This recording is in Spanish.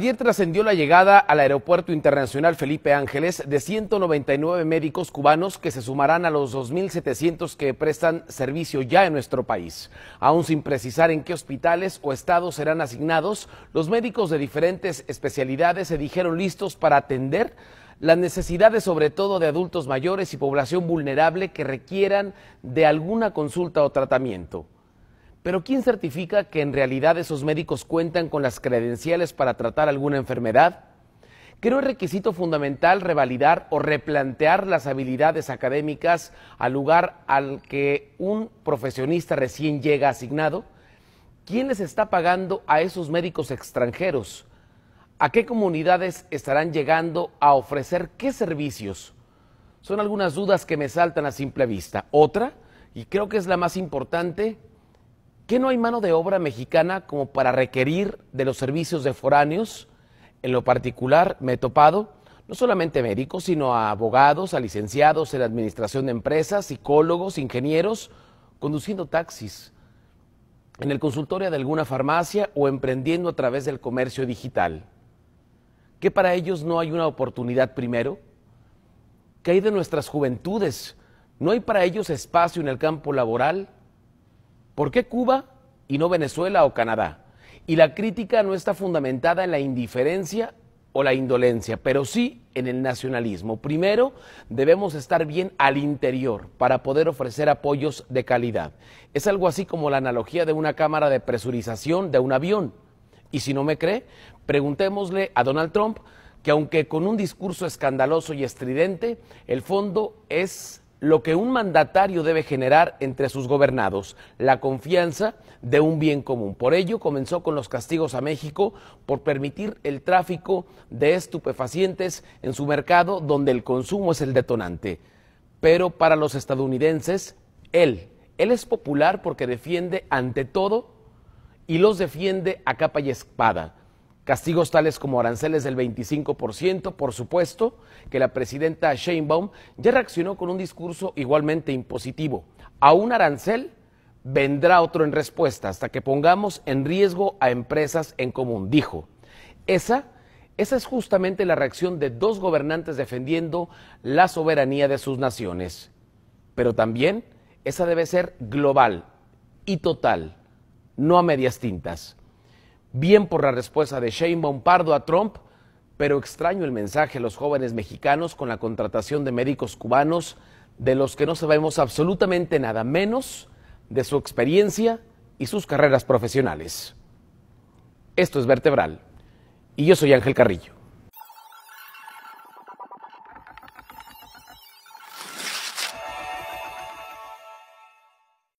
Ayer trascendió la llegada al Aeropuerto Internacional Felipe Ángeles de 199 médicos cubanos que se sumarán a los 2.700 que prestan servicio ya en nuestro país. Aún sin precisar en qué hospitales o estados serán asignados, los médicos de diferentes especialidades se dijeron listos para atender las necesidades sobre todo de adultos mayores y población vulnerable que requieran de alguna consulta o tratamiento. Pero ¿quién certifica que en realidad esos médicos cuentan con las credenciales para tratar alguna enfermedad? Creo es requisito fundamental revalidar o replantear las habilidades académicas al lugar al que un profesionista recién llega asignado. ¿Quién les está pagando a esos médicos extranjeros? ¿A qué comunidades estarán llegando a ofrecer qué servicios? Son algunas dudas que me saltan a simple vista. Otra, y creo que es la más importante, qué no hay mano de obra mexicana como para requerir de los servicios de foráneos? En lo particular, me he topado no solamente médicos, sino a abogados, a licenciados en administración de empresas, psicólogos, ingenieros, conduciendo taxis, en el consultorio de alguna farmacia o emprendiendo a través del comercio digital. ¿Qué para ellos no hay una oportunidad primero? ¿Qué hay de nuestras juventudes? ¿No hay para ellos espacio en el campo laboral? ¿Por qué Cuba y no Venezuela o Canadá? Y la crítica no está fundamentada en la indiferencia o la indolencia, pero sí en el nacionalismo. Primero, debemos estar bien al interior para poder ofrecer apoyos de calidad. Es algo así como la analogía de una cámara de presurización de un avión. Y si no me cree, preguntémosle a Donald Trump que aunque con un discurso escandaloso y estridente, el fondo es lo que un mandatario debe generar entre sus gobernados, la confianza de un bien común. Por ello comenzó con los castigos a México por permitir el tráfico de estupefacientes en su mercado donde el consumo es el detonante. Pero para los estadounidenses, él, él es popular porque defiende ante todo y los defiende a capa y espada Castigos tales como aranceles del 25%, por supuesto, que la presidenta Sheinbaum ya reaccionó con un discurso igualmente impositivo. A un arancel vendrá otro en respuesta hasta que pongamos en riesgo a empresas en común, dijo. Esa, esa es justamente la reacción de dos gobernantes defendiendo la soberanía de sus naciones. Pero también esa debe ser global y total, no a medias tintas. Bien por la respuesta de Shane Pardo a Trump, pero extraño el mensaje a los jóvenes mexicanos con la contratación de médicos cubanos de los que no sabemos absolutamente nada menos de su experiencia y sus carreras profesionales. Esto es Vertebral y yo soy Ángel Carrillo.